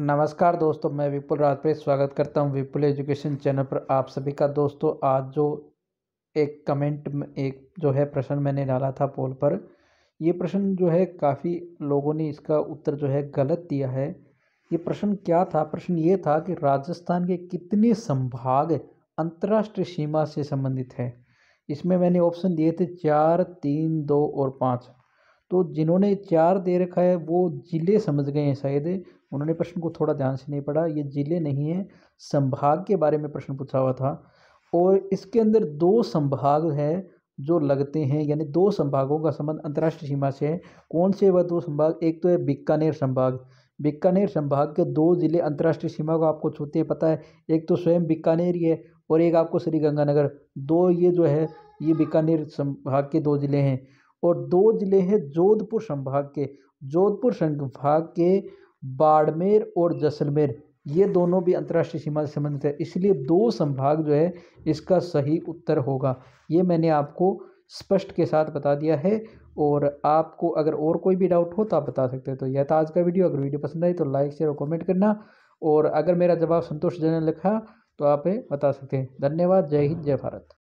नमस्कार दोस्तों मैं विपुल राजपे स्वागत करता हूं विपुल एजुकेशन चैनल पर आप सभी का दोस्तों आज जो एक कमेंट में एक जो है प्रश्न मैंने डाला था पोल पर ये प्रश्न जो है काफ़ी लोगों ने इसका उत्तर जो है गलत दिया है ये प्रश्न क्या था प्रश्न ये था कि राजस्थान के कितने संभाग अंतर्राष्ट्रीय सीमा से संबंधित है इसमें मैंने ऑप्शन दिए थे चार तीन दो और पाँच तो जिन्होंने चार दे रखा है वो ज़िले समझ गए हैं शायद उन्होंने प्रश्न को थोड़ा ध्यान से नहीं पढ़ा ये ज़िले नहीं है संभाग के बारे में प्रश्न पूछा हुआ था और इसके अंदर दो संभाग है जो लगते हैं यानी दो संभागों का संबंध अंतर्राष्ट्रीय सीमा से है कौन से वह दो संभाग एक तो है बीकानेर संभाग बीकानेर संभाग के दो ज़िले अंतर्राष्ट्रीय सीमा को आपको छूते पता है एक तो स्वयं बीकानेर ही है और एक आपको श्री गंगानगर दो ये जो है ये बीकानेर संभाग के दो ज़िले हैं और दो ज़िले हैं जोधपुर संभाग के जोधपुर संभाग के बाड़मेर और जैसलमेर ये दोनों भी अंतर्राष्ट्रीय सीमा से संबंधित है इसलिए दो संभाग जो है इसका सही उत्तर होगा ये मैंने आपको स्पष्ट के साथ बता दिया है और आपको अगर और कोई भी डाउट हो तो आप बता सकते हैं तो यह था आज का वीडियो अगर वीडियो पसंद आई तो लाइक शेयर और कमेंट करना और अगर मेरा जवाब संतोषजनक लिखा तो आप बता सकते हैं धन्यवाद जय हिंद जय भारत